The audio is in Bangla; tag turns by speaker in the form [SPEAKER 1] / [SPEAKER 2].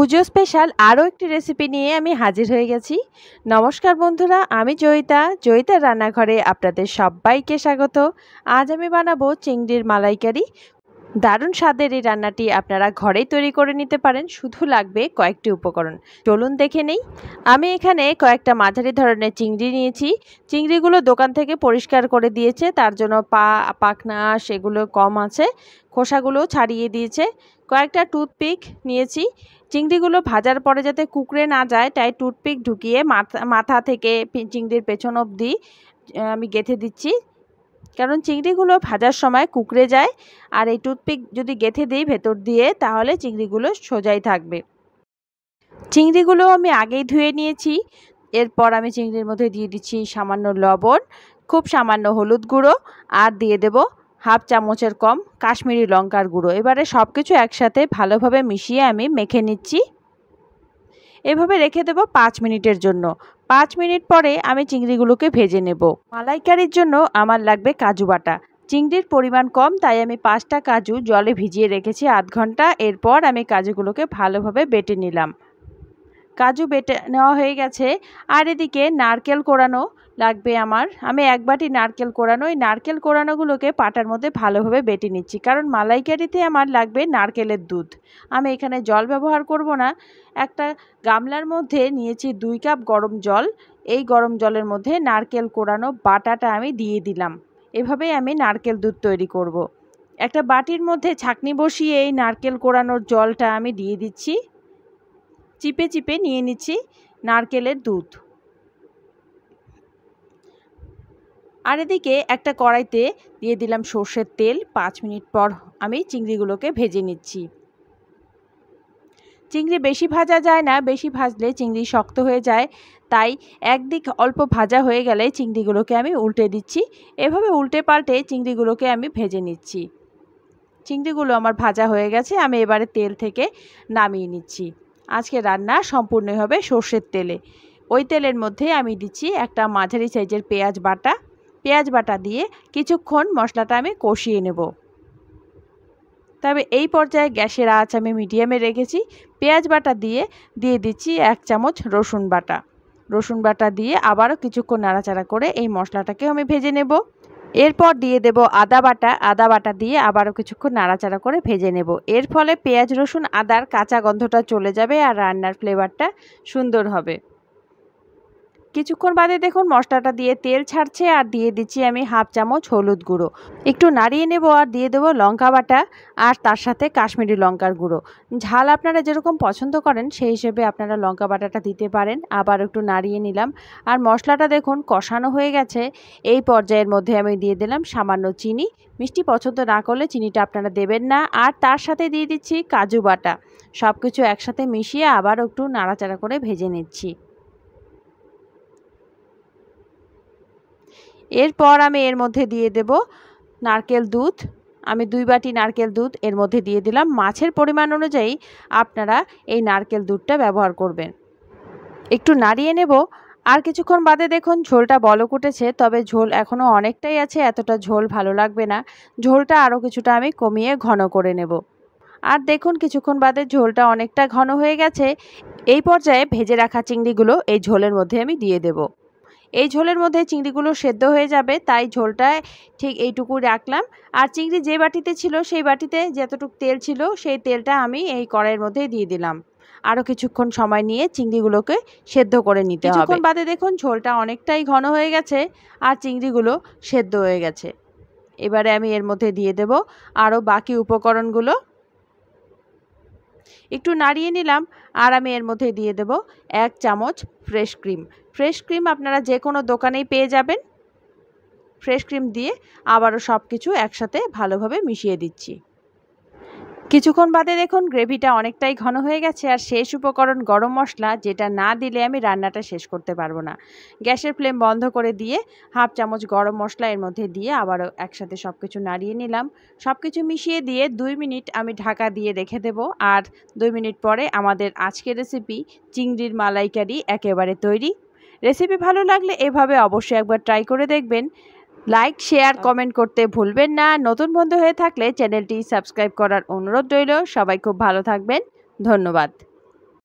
[SPEAKER 1] পুজো স্পেশাল আরও একটি রেসিপি নিয়ে আমি হাজির হয়ে গেছি নমস্কার বন্ধুরা আমি জয়িতা জয়িতার রান্নাঘরে আপনাদের সবাইকে স্বাগত আজ আমি বানাবো চিংড়ির মালাইকারি দারুণ স্বাদের এই রান্নাটি আপনারা ঘরেই তৈরি করে নিতে পারেন শুধু লাগবে কয়েকটি উপকরণ চলুন দেখে নেই আমি এখানে কয়েকটা মাঝারি ধরনের চিংড়ি নিয়েছি চিংড়িগুলো দোকান থেকে পরিষ্কার করে দিয়েছে তার জন্য পা পাখনা সেগুলো কম আছে খোসাগুলো ছাড়িয়ে দিয়েছে কয়েকটা টুথপিক নিয়েছি চিংড়িগুলো ভাজার পরে যাতে কুকড়ে না যায় তাই টুথপিক ঢুকিয়ে মাথা মাথা থেকে চিংড়ির পেছন অবধি আমি গেঁথে দিচ্ছি কারণ চিংড়িগুলো ভাজার সময় কুকড়ে যায় আর এই টুথপিক যদি গেথে দিই ভেতর দিয়ে তাহলে চিংড়িগুলো সোজাই থাকবে চিংড়িগুলো আমি আগেই ধুয়ে নিয়েছি এরপর আমি চিংড়ির মধ্যে দিয়ে দিচ্ছি সামান্য লবণ খুব সামান্য হলুদ গুঁড়ো আর দিয়ে দেব হাফ চামচের কম কাশ্মীরি লঙ্কার গুঁড়ো এবারে সব কিছু একসাথে ভালোভাবে মিশিয়ে আমি মেখে নিচ্ছি এভাবে রেখে দেবো পাঁচ মিনিটের জন্য পাঁচ মিনিট পরে আমি চিংড়িগুলোকে ভেজে নেব মালাইকারির জন্য আমার লাগবে কাজু বাটা চিংড়ির পরিমাণ কম তাই আমি পাঁচটা কাজু জলে ভিজিয়ে রেখেছি আধ ঘন্টা এরপর আমি কাজুগুলোকে ভালোভাবে বেটে নিলাম কাজু বেটে নেওয়া হয়ে গেছে আর এদিকে নারকেল কোড়ানো লাগবে আমার আমি এক বাটি নারকেল কোড়ানো এই নারকেল কোড়ানোগুলোকে পাটার মধ্যে ভালোভাবে বেটে নিচ্ছি কারণ মালাইকারিতে আমার লাগবে নারকেলের দুধ আমি এখানে জল ব্যবহার করব না একটা গামলার মধ্যে নিয়েছি দুই কাপ গরম জল এই গরম জলের মধ্যে নারকেল কোড়ানো বাটাটা আমি দিয়ে দিলাম এভাবেই আমি নারকেল দুধ তৈরি করব। একটা বাটির মধ্যে ছাকনি বসিয়ে এই নারকেল কোড়ানোর জলটা আমি দিয়ে দিচ্ছি চিপে চিপে নিয়ে নিচ্ছি নারকেলের দুধ আর এদিকে একটা কড়াইতে দিয়ে দিলাম সর্ষের তেল পাঁচ মিনিট পর আমি চিংড়িগুলোকে ভেজে নিচ্ছি চিংড়ি বেশি ভাজা যায় না বেশি ভাজলে চিংড়ি শক্ত হয়ে যায় তাই একদিক অল্প ভাজা হয়ে গেলে চিংড়িগুলোকে আমি উল্টে দিচ্ছি এভাবে উল্টে পাল্টে চিংড়িগুলোকে আমি ভেজে নিচ্ছি চিংড়িগুলো আমার ভাজা হয়ে গেছে আমি এবারে তেল থেকে নামিয়ে নিচ্ছি আজকে রান্না সম্পূর্ণ হবে সর্ষের তেলে ওই তেলের মধ্যে আমি দিচ্ছি একটা মাঝারি সাইজের পেঁয়াজ বাটা পেঁয়াজ বাটা দিয়ে কিছুক্ষণ মশলাটা আমি কষিয়ে নেব তবে এই পর্যায়ে গ্যাসের আঁচ আমি মিডিয়ামে রেখেছি পেঁয়াজ বাটা দিয়ে দিয়ে দিচ্ছি এক চামচ রসুন বাটা রসুন বাটা দিয়ে আবারও কিছুক্ষণ নাড়াচাড়া করে এই মশলাটাকে আমি ভেজে নেবো এরপর দিয়ে দেব আদা বাটা আদা বাটা দিয়ে আবারও কিছুক্ষণ নাড়াচাড়া করে ভেজে নেব এর ফলে পেঁয়াজ রসুন আদার কাঁচা গন্ধটা চলে যাবে আর রান্নার ফ্লেভারটা সুন্দর হবে কিছুক্ষণ বাদে দেখুন মশলাটা দিয়ে তেল ছাড়ছে আর দিয়ে দিচ্ছি আমি হাফ চামচ হলুদ গুঁড়ো একটু নাড়িয়ে নেব আর দিয়ে দেবো লঙ্কা বাটা আর তার সাথে কাশ্মীরি লঙ্কার গুঁড়ো ঝাল আপনারা যেরকম পছন্দ করেন সেই হিসেবে আপনারা লঙ্কা বাটাটা দিতে পারেন আবার একটু নাড়িয়ে নিলাম আর মশলাটা দেখুন কষানো হয়ে গেছে এই পর্যায়ের মধ্যে আমি দিয়ে দিলাম সামান্য চিনি মিষ্টি পছন্দ না করলে চিনিটা আপনারা দেবেন না আর তার সাথে দিয়ে দিচ্ছি কাজু বাটা সব কিছু একসাথে মিশিয়ে আবার একটু নাড়াচাড়া করে ভেজে নিচ্ছি এরপর আমি এর মধ্যে দিয়ে দেব নারকেল দুধ আমি দুই বাটি নারকেল দুধ এর মধ্যে দিয়ে দিলাম মাছের পরিমাণ অনুযায়ী আপনারা এই নারকেল দুধটা ব্যবহার করবেন একটু নাড়িয়ে নেব আর কিছুক্ষণ বাদে দেখুন ঝোলটা বল কুটেছে তবে ঝোল এখনও অনেকটাই আছে এতটা ঝোল ভালো লাগবে না ঝোলটা আরও কিছুটা আমি কমিয়ে ঘন করে নেব আর দেখুন কিছুক্ষণ বাদে ঝোলটা অনেকটা ঘন হয়ে গেছে এই পর্যায়ে ভেজে রাখা চিংড়িগুলো এই ঝোলের মধ্যে আমি দিয়ে দেবো এই ঝোলের মধ্যে চিংড়িগুলো সেদ্ধ হয়ে যাবে তাই ঝোলটায় ঠিক এইটুকু রাখলাম আর চিংড়ি যে বাটিতে ছিল সেই বাটিতে যতটুকু তেল ছিল সেই তেলটা আমি এই কড়াইয়ের মধ্যে দিয়ে দিলাম আরও কিছুক্ষণ সময় নিয়ে চিংড়িগুলোকে সেদ্ধ করে নিতে হবে এখন বাদে দেখুন ঝোলটা অনেকটাই ঘন হয়ে গেছে আর চিংড়িগুলো সেদ্ধ হয়ে গেছে এবারে আমি এর মধ্যে দিয়ে দেব আরও বাকি উপকরণগুলো একটু নাড়িয়ে নিলাম আর আমি এর মধ্যে দিয়ে দেব এক চামচ ফ্রেশ ক্রিম ফ্রেশ ক্রিম আপনারা যে কোনো দোকানেই পেয়ে যাবেন ফ্রেশ ক্রিম দিয়ে আবারও সব কিছু একসাথে ভালোভাবে মিশিয়ে দিচ্ছি কিছুক্ষণ বাদে দেখুন গ্রেভিটা অনেকটাই ঘন হয়ে গেছে আর শেষ উপকরণ গরম মশলা যেটা না দিলে আমি রান্নাটা শেষ করতে পারবো না গ্যাসের ফ্লেম বন্ধ করে দিয়ে হাফ চামচ গরম মশলা এর মধ্যে দিয়ে আবারও একসাথে সব কিছু নাড়িয়ে নিলাম সব কিছু মিশিয়ে দিয়ে দুই মিনিট আমি ঢাকা দিয়ে রেখে দেব আর দুই মিনিট পরে আমাদের আজকের রেসিপি চিংড়ির মালাইকারি একেবারে তৈরি রেসিপি ভালো লাগলে এভাবে অবশ্যই একবার ট্রাই করে দেখবেন লাইক শেয়ার কমেন্ট করতে ভুলবেন না নতুন বন্ধু হয়ে থাকলে চ্যানেলটি সাবস্ক্রাইব করার অনুরোধ রইল সবাই খুব ভালো থাকবেন ধন্যবাদ